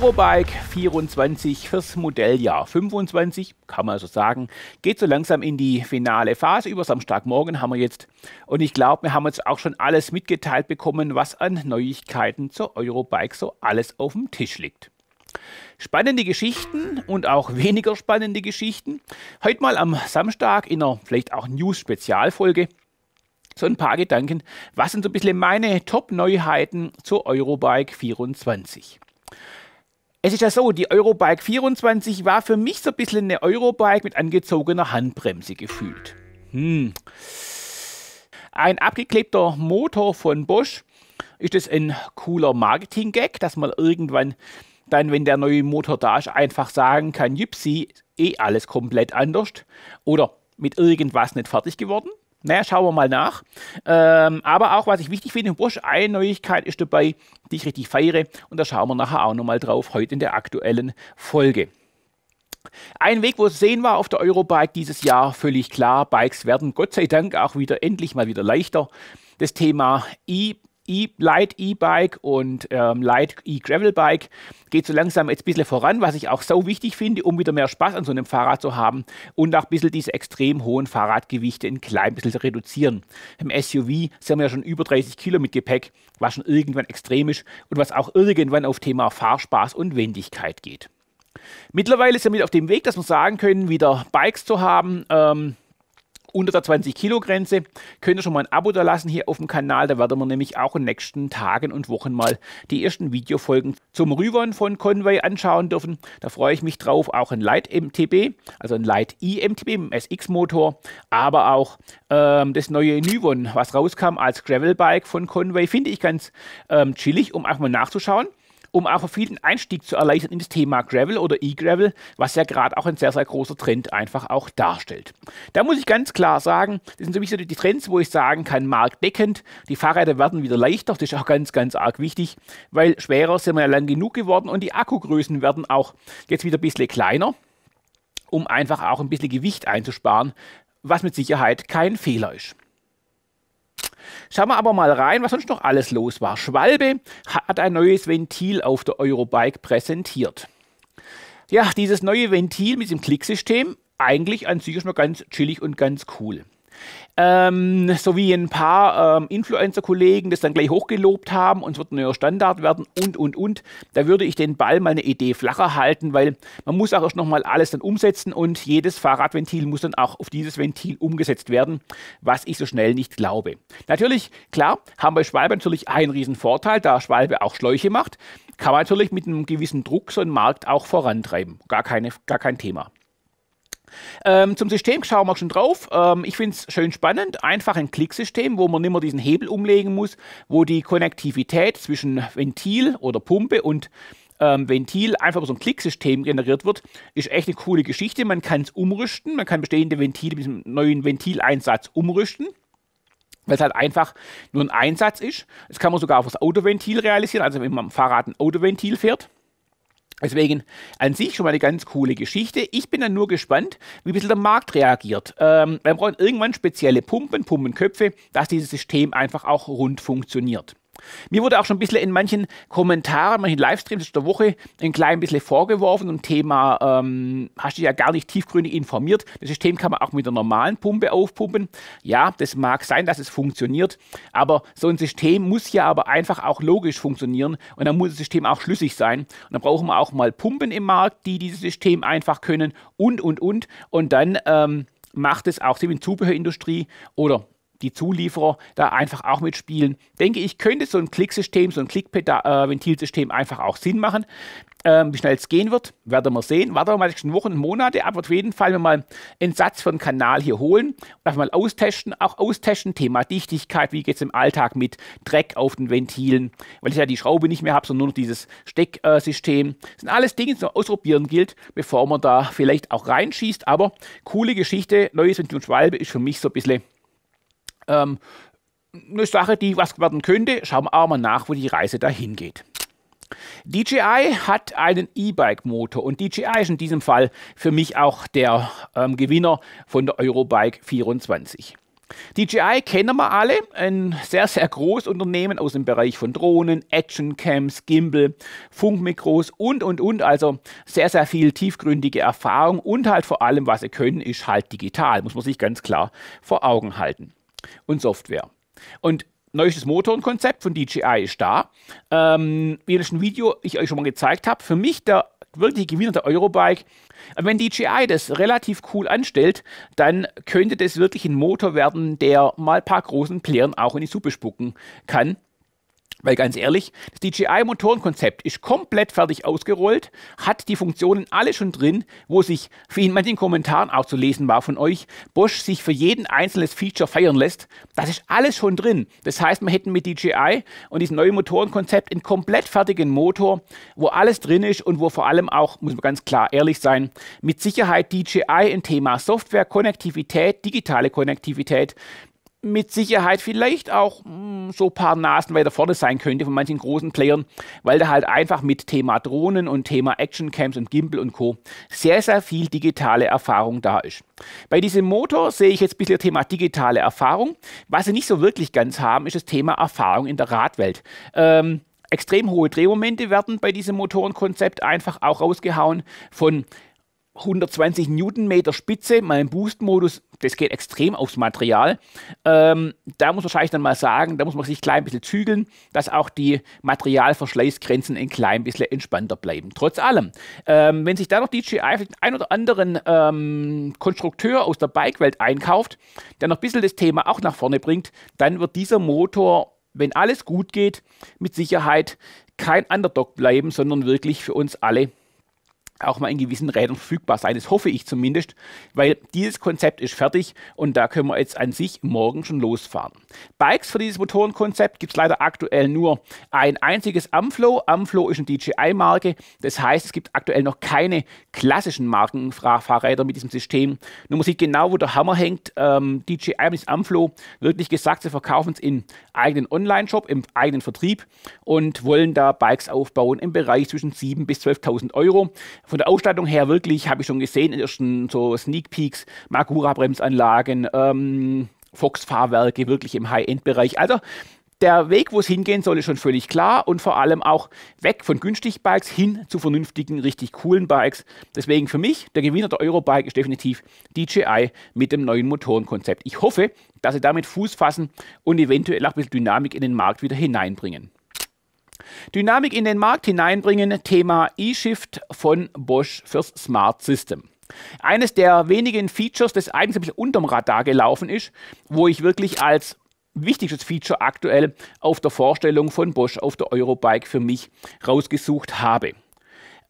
Eurobike 24 fürs Modelljahr 25, kann man so sagen, geht so langsam in die finale Phase. Über Samstagmorgen haben wir jetzt, und ich glaube, wir haben jetzt auch schon alles mitgeteilt bekommen, was an Neuigkeiten zur Eurobike so alles auf dem Tisch liegt. Spannende Geschichten und auch weniger spannende Geschichten. Heute mal am Samstag in einer vielleicht auch News-Spezialfolge so ein paar Gedanken. Was sind so ein bisschen meine Top-Neuheiten zur Eurobike 24? Es ist ja so, die Eurobike 24 war für mich so ein bisschen eine Eurobike mit angezogener Handbremse gefühlt. Hm. Ein abgeklebter Motor von Bosch. Ist es ein cooler Marketing-Gag, dass man irgendwann dann, wenn der neue Motor da ist, einfach sagen kann, Jipsi, eh alles komplett anders oder mit irgendwas nicht fertig geworden? Naja, schauen wir mal nach. Ähm, aber auch, was ich wichtig finde, Bursch, eine Neuigkeit ist dabei, die ich richtig feiere. Und da schauen wir nachher auch nochmal drauf, heute in der aktuellen Folge. Ein Weg, wo es sehen war auf der Eurobike dieses Jahr, völlig klar. Bikes werden Gott sei Dank auch wieder endlich mal wieder leichter. Das Thema E- E Light E-Bike und ähm, Light E-Gravel Bike geht so langsam jetzt ein bisschen voran, was ich auch so wichtig finde, um wieder mehr Spaß an so einem Fahrrad zu haben und auch ein bisschen diese extrem hohen Fahrradgewichte ein klein bisschen zu reduzieren. Im SUV sind wir ja schon über 30 Kilo mit Gepäck, was schon irgendwann extrem ist und was auch irgendwann auf Thema Fahrspaß und Wendigkeit geht. Mittlerweile sind wir auf dem Weg, dass wir sagen können, wieder Bikes zu haben. Ähm, unter der 20-Kilo-Grenze. Könnt ihr schon mal ein Abo da lassen hier auf dem Kanal. Da werden wir nämlich auch in den nächsten Tagen und Wochen mal die ersten Videofolgen zum Rübern von Conway anschauen dürfen. Da freue ich mich drauf. Auch ein Light MTB, also ein Light I MTB im SX-Motor, aber auch ähm, das neue Nyvon, was rauskam als Gravel-Bike von Conway, finde ich ganz ähm, chillig, um einfach mal nachzuschauen um auch für vielen Einstieg zu erleichtern in das Thema Gravel oder E-Gravel, was ja gerade auch ein sehr, sehr großer Trend einfach auch darstellt. Da muss ich ganz klar sagen, das sind so mich so die Trends, wo ich sagen kann, marktdeckend, die Fahrräder werden wieder leichter, das ist auch ganz, ganz arg wichtig, weil schwerer sind wir ja lang genug geworden und die Akkugrößen werden auch jetzt wieder ein bisschen kleiner, um einfach auch ein bisschen Gewicht einzusparen, was mit Sicherheit kein Fehler ist. Schauen wir aber mal rein, was sonst noch alles los war. Schwalbe hat ein neues Ventil auf der Eurobike präsentiert. Ja, dieses neue Ventil mit dem Klicksystem, eigentlich an sich ist mal ganz chillig und ganz cool ähm, wie ein paar ähm, Influencer-Kollegen das dann gleich hochgelobt haben und es wird ein neuer Standard werden und, und, und. Da würde ich den Ball mal eine Idee flacher halten, weil man muss auch erst nochmal alles dann umsetzen und jedes Fahrradventil muss dann auch auf dieses Ventil umgesetzt werden, was ich so schnell nicht glaube. Natürlich, klar, haben bei Schwalbe natürlich einen riesen Vorteil, da Schwalbe auch Schläuche macht, kann man natürlich mit einem gewissen Druck so einen Markt auch vorantreiben. Gar, keine, gar kein Thema. Ähm, zum System schauen wir schon drauf. Ähm, ich finde es schön spannend. Einfach ein Klicksystem, wo man nicht mehr diesen Hebel umlegen muss, wo die Konnektivität zwischen Ventil oder Pumpe und ähm, Ventil einfach über so ein Klicksystem generiert wird, ist echt eine coole Geschichte. Man kann es umrüsten, man kann bestehende Ventile mit diesem neuen Ventileinsatz umrüsten weil es halt einfach nur ein Einsatz ist. Das kann man sogar auf das Autoventil realisieren, also wenn man am Fahrrad ein Autoventil fährt. Deswegen an sich schon mal eine ganz coole Geschichte. Ich bin dann nur gespannt, wie ein bisschen der Markt reagiert. Ähm, wir brauchen irgendwann spezielle Pumpen, Pumpenköpfe, dass dieses System einfach auch rund funktioniert. Mir wurde auch schon ein bisschen in manchen Kommentaren, manchen Livestreams der Woche ein klein bisschen vorgeworfen, um Thema, ähm, hast du ja gar nicht tiefgründig informiert. Das System kann man auch mit der normalen Pumpe aufpumpen. Ja, das mag sein, dass es funktioniert, aber so ein System muss ja aber einfach auch logisch funktionieren und dann muss das System auch schlüssig sein. Und dann brauchen wir auch mal Pumpen im Markt, die dieses System einfach können und, und, und. Und dann ähm, macht es auch Sinn die Zubehörindustrie oder die Zulieferer da einfach auch mitspielen. Denke ich, könnte so ein Klicksystem, so ein Klickventilsystem äh, einfach auch Sinn machen. Ähm, wie schnell es gehen wird, werden wir sehen. Warten wir mal nächsten Wochen und Monate, aber auf jeden Fall wenn wir mal einen Satz für den Kanal hier holen und einfach mal austesten. Auch austesten, Thema Dichtigkeit, wie geht es im Alltag mit Dreck auf den Ventilen, weil ich ja die Schraube nicht mehr habe, sondern nur noch dieses Stecksystem. Äh, das sind alles Dinge, die noch ausprobieren gilt, bevor man da vielleicht auch reinschießt. Aber coole Geschichte, neues Ventil und Schwalbe ist für mich so ein bisschen ähm, eine Sache, die was werden könnte. Schauen wir auch mal nach, wo die Reise dahin geht. DJI hat einen E-Bike-Motor und DJI ist in diesem Fall für mich auch der ähm, Gewinner von der Eurobike 24. DJI kennen wir alle, ein sehr, sehr großes Unternehmen aus dem Bereich von Drohnen, Action Actioncams, Gimbal, Funkmikros und, und, und. Also sehr, sehr viel tiefgründige Erfahrung und halt vor allem, was sie können, ist halt digital, muss man sich ganz klar vor Augen halten und Software. Und neues Motorenkonzept von DJI ist da. Ähm, wie das ein Video ich euch schon mal gezeigt habe, für mich der wirklich Gewinner der Eurobike. Wenn DJI das relativ cool anstellt, dann könnte das wirklich ein Motor werden, der mal ein paar großen Playern auch in die Suppe spucken kann. Weil ganz ehrlich, das DJI-Motorenkonzept ist komplett fertig ausgerollt, hat die Funktionen alle schon drin, wo sich, wie in manchen Kommentaren auch zu lesen war von euch, Bosch sich für jeden einzelnes Feature feiern lässt. Das ist alles schon drin. Das heißt, wir hätten mit DJI und diesem neuen Motorenkonzept einen komplett fertigen Motor, wo alles drin ist und wo vor allem auch, muss man ganz klar ehrlich sein, mit Sicherheit DJI ein Thema Software, Konnektivität, digitale Konnektivität mit Sicherheit vielleicht auch mh, hm, so ein paar Nasen weiter vorne sein könnte von manchen großen Playern, weil da halt einfach mit Thema Drohnen und Thema Actioncams und Gimbal und Co. sehr, sehr viel digitale Erfahrung da ist. Bei diesem Motor sehe ich jetzt ein bisschen Thema digitale Erfahrung. Was sie nicht so wirklich ganz haben, ist das Thema Erfahrung in der Radwelt. Ähm, extrem hohe Drehmomente werden bei diesem Motorenkonzept einfach auch rausgehauen von 120 Newtonmeter Spitze, mein Boost-Modus, das geht extrem aufs Material. Ähm, da muss man wahrscheinlich dann mal sagen, da muss man sich klein ein bisschen zügeln, dass auch die Materialverschleißgrenzen ein klein bisschen entspannter bleiben. Trotz allem, ähm, wenn sich da noch DJI vielleicht ein oder anderen ähm, Konstrukteur aus der Bike-Welt einkauft, der noch ein bisschen das Thema auch nach vorne bringt, dann wird dieser Motor, wenn alles gut geht, mit Sicherheit kein Underdog bleiben, sondern wirklich für uns alle auch mal in gewissen Rädern verfügbar sein. Das hoffe ich zumindest, weil dieses Konzept ist fertig und da können wir jetzt an sich morgen schon losfahren. Bikes für dieses Motorenkonzept gibt es leider aktuell nur ein einziges Amflow. Amflow ist eine DJI-Marke. Das heißt, es gibt aktuell noch keine klassischen Markenfahrräder mit diesem System. Nur man sieht genau, wo der Hammer hängt. Ähm, DJI ist Amflow wirklich gesagt, sie verkaufen es im eigenen Online-Shop, im eigenen Vertrieb und wollen da Bikes aufbauen im Bereich zwischen 7.000 bis 12.000 Euro von der Ausstattung her wirklich, habe ich schon gesehen in ersten so Sneak Peeks, Magura-Bremsanlagen, ähm, Fox-Fahrwerke wirklich im High-End-Bereich. Also der Weg, wo es hingehen soll, ist schon völlig klar und vor allem auch weg von günstig Bikes hin zu vernünftigen, richtig coolen Bikes. Deswegen für mich, der Gewinner der Eurobike ist definitiv DJI mit dem neuen Motorenkonzept. Ich hoffe, dass sie damit Fuß fassen und eventuell auch ein bisschen Dynamik in den Markt wieder hineinbringen. Dynamik in den Markt hineinbringen, Thema eShift von Bosch fürs Smart System. Eines der wenigen Features, das eigentlich ein bisschen unterm Radar gelaufen ist, wo ich wirklich als wichtigstes Feature aktuell auf der Vorstellung von Bosch auf der Eurobike für mich rausgesucht habe.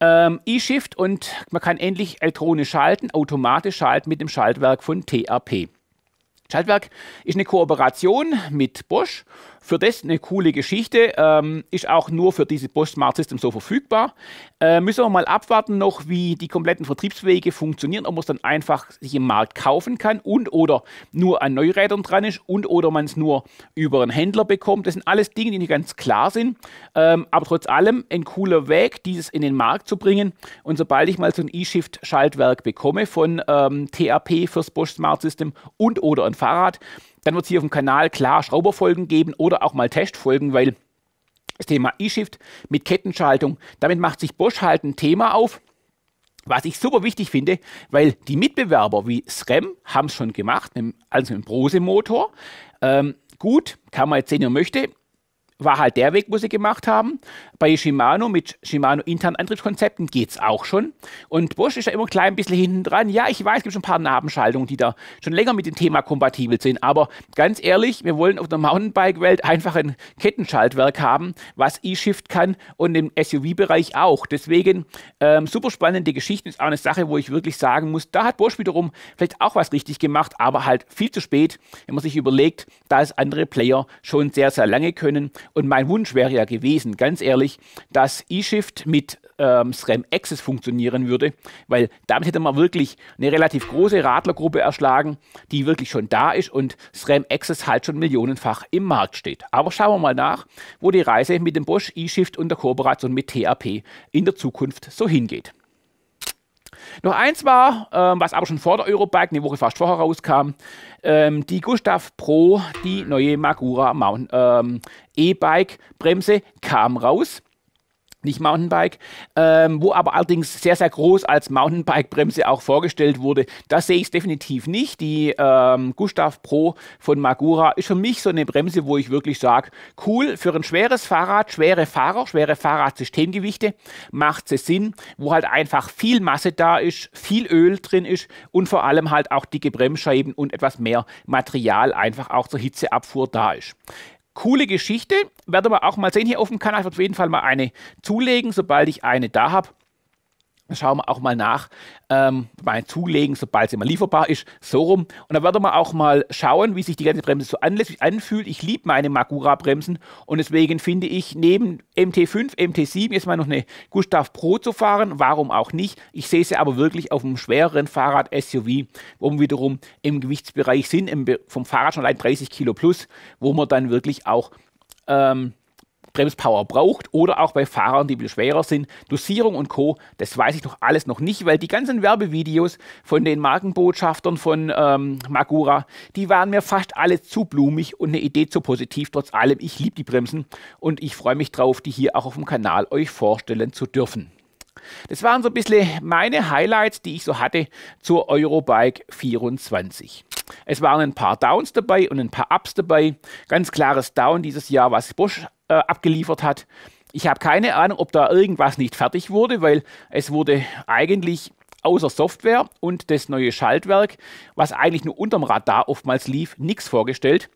Ähm, eShift und man kann endlich elektronisch schalten, automatisch schalten mit dem Schaltwerk von TAP. Schaltwerk ist eine Kooperation mit Bosch. Für das eine coole Geschichte. Ähm, ist auch nur für diese Bosch Smart System so verfügbar. Äh, müssen wir mal abwarten noch, wie die kompletten Vertriebswege funktionieren, ob man es dann einfach sich im Markt kaufen kann und oder nur an Neurädern dran ist und oder man es nur über einen Händler bekommt. Das sind alles Dinge, die nicht ganz klar sind. Ähm, aber trotz allem ein cooler Weg, dieses in den Markt zu bringen. Und sobald ich mal so ein E-Shift-Schaltwerk bekomme von ähm, TAP fürs Bosch Smart System und oder ein Fahrrad. Dann wird es hier auf dem Kanal klar Schrauberfolgen geben oder auch mal Testfolgen, weil das Thema E-Shift mit Kettenschaltung, damit macht sich Bosch halt ein Thema auf. Was ich super wichtig finde, weil die Mitbewerber wie SRAM haben es schon gemacht, also im Brose-Motor. Ähm, gut, kann man jetzt sehen, wer möchte war halt der Weg, wo sie gemacht haben. Bei Shimano mit Shimano internen Antriebskonzepten geht's auch schon. Und Bosch ist ja immer ein klein bisschen hinten dran. Ja, ich weiß, es gibt schon ein paar Nabenschaltungen, die da schon länger mit dem Thema kompatibel sind. Aber ganz ehrlich, wir wollen auf der Mountainbike-Welt einfach ein Kettenschaltwerk haben, was E-Shift kann und im SUV-Bereich auch. Deswegen ähm, super spannende Geschichte ist auch eine Sache, wo ich wirklich sagen muss, da hat Bosch wiederum vielleicht auch was richtig gemacht, aber halt viel zu spät, wenn man sich überlegt, dass andere Player schon sehr, sehr lange können und mein Wunsch wäre ja gewesen, ganz ehrlich, dass eShift mit ähm, SRAM Access funktionieren würde, weil damit hätte man wirklich eine relativ große Radlergruppe erschlagen, die wirklich schon da ist und SRAM Access halt schon millionenfach im Markt steht. Aber schauen wir mal nach, wo die Reise mit dem Bosch eShift und der Kooperation mit TAP in der Zukunft so hingeht. Noch eins war, ähm, was aber schon vor der Eurobike, eine Woche fast vorher rauskam, ähm, die Gustav Pro, die neue Magura ähm, E-Bike Bremse kam raus nicht Mountainbike, ähm, wo aber allerdings sehr, sehr groß als Mountainbike-Bremse auch vorgestellt wurde. Das sehe ich definitiv nicht. Die ähm, Gustav Pro von Magura ist für mich so eine Bremse, wo ich wirklich sage, cool, für ein schweres Fahrrad, schwere Fahrer, schwere Fahrradsystemgewichte macht es Sinn, wo halt einfach viel Masse da ist, viel Öl drin ist und vor allem halt auch dicke Bremsscheiben und etwas mehr Material einfach auch zur Hitzeabfuhr da ist. Coole Geschichte. Werden wir auch mal sehen hier auf dem Kanal. Ich werde auf jeden Fall mal eine zulegen, sobald ich eine da habe schauen wir auch mal nach ähm, beim Zulegen, sobald es immer lieferbar ist, so rum. Und dann werden wir auch mal schauen, wie sich die ganze Bremse so anlässlich anfühlt. Ich liebe meine Magura-Bremsen und deswegen finde ich, neben MT5, MT7 jetzt mal noch eine Gustav Pro zu fahren. Warum auch nicht? Ich sehe sie aber wirklich auf einem schwereren Fahrrad SUV, wo wir wiederum im Gewichtsbereich sind, im vom Fahrrad schon allein 30 Kilo plus, wo man dann wirklich auch ähm, Bremspower braucht oder auch bei Fahrern, die viel schwerer sind. Dosierung und Co., das weiß ich noch alles noch nicht, weil die ganzen Werbevideos von den Markenbotschaftern von ähm, Magura, die waren mir fast alle zu blumig und eine Idee zu positiv. Trotz allem, ich liebe die Bremsen und ich freue mich drauf, die hier auch auf dem Kanal euch vorstellen zu dürfen. Das waren so ein bisschen meine Highlights, die ich so hatte zur Eurobike 24. Es waren ein paar Downs dabei und ein paar Ups dabei. Ganz klares Down dieses Jahr, was Bosch äh, abgeliefert hat. Ich habe keine Ahnung, ob da irgendwas nicht fertig wurde, weil es wurde eigentlich außer Software und das neue Schaltwerk, was eigentlich nur unterm Radar oftmals lief, nichts vorgestellt.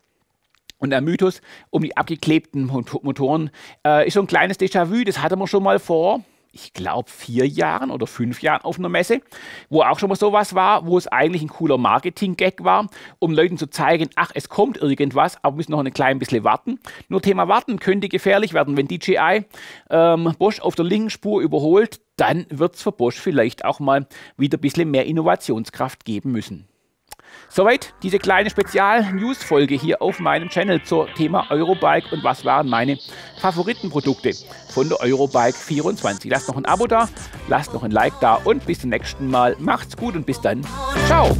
Und der Mythos um die abgeklebten Motoren äh, ist so ein kleines Déjà-vu, das hatten wir schon mal vor ich glaube, vier Jahren oder fünf Jahren auf einer Messe, wo auch schon mal sowas war, wo es eigentlich ein cooler Marketing-Gag war, um Leuten zu zeigen, ach, es kommt irgendwas, aber wir müssen noch ein klein bisschen warten. Nur Thema Warten könnte gefährlich werden, wenn DJI ähm, Bosch auf der linken Spur überholt, dann wird es für Bosch vielleicht auch mal wieder ein bisschen mehr Innovationskraft geben müssen. Soweit diese kleine Spezial-News-Folge hier auf meinem Channel zum Thema Eurobike und was waren meine Favoritenprodukte von der Eurobike 24. Lasst noch ein Abo da, lasst noch ein Like da und bis zum nächsten Mal. Macht's gut und bis dann. Ciao!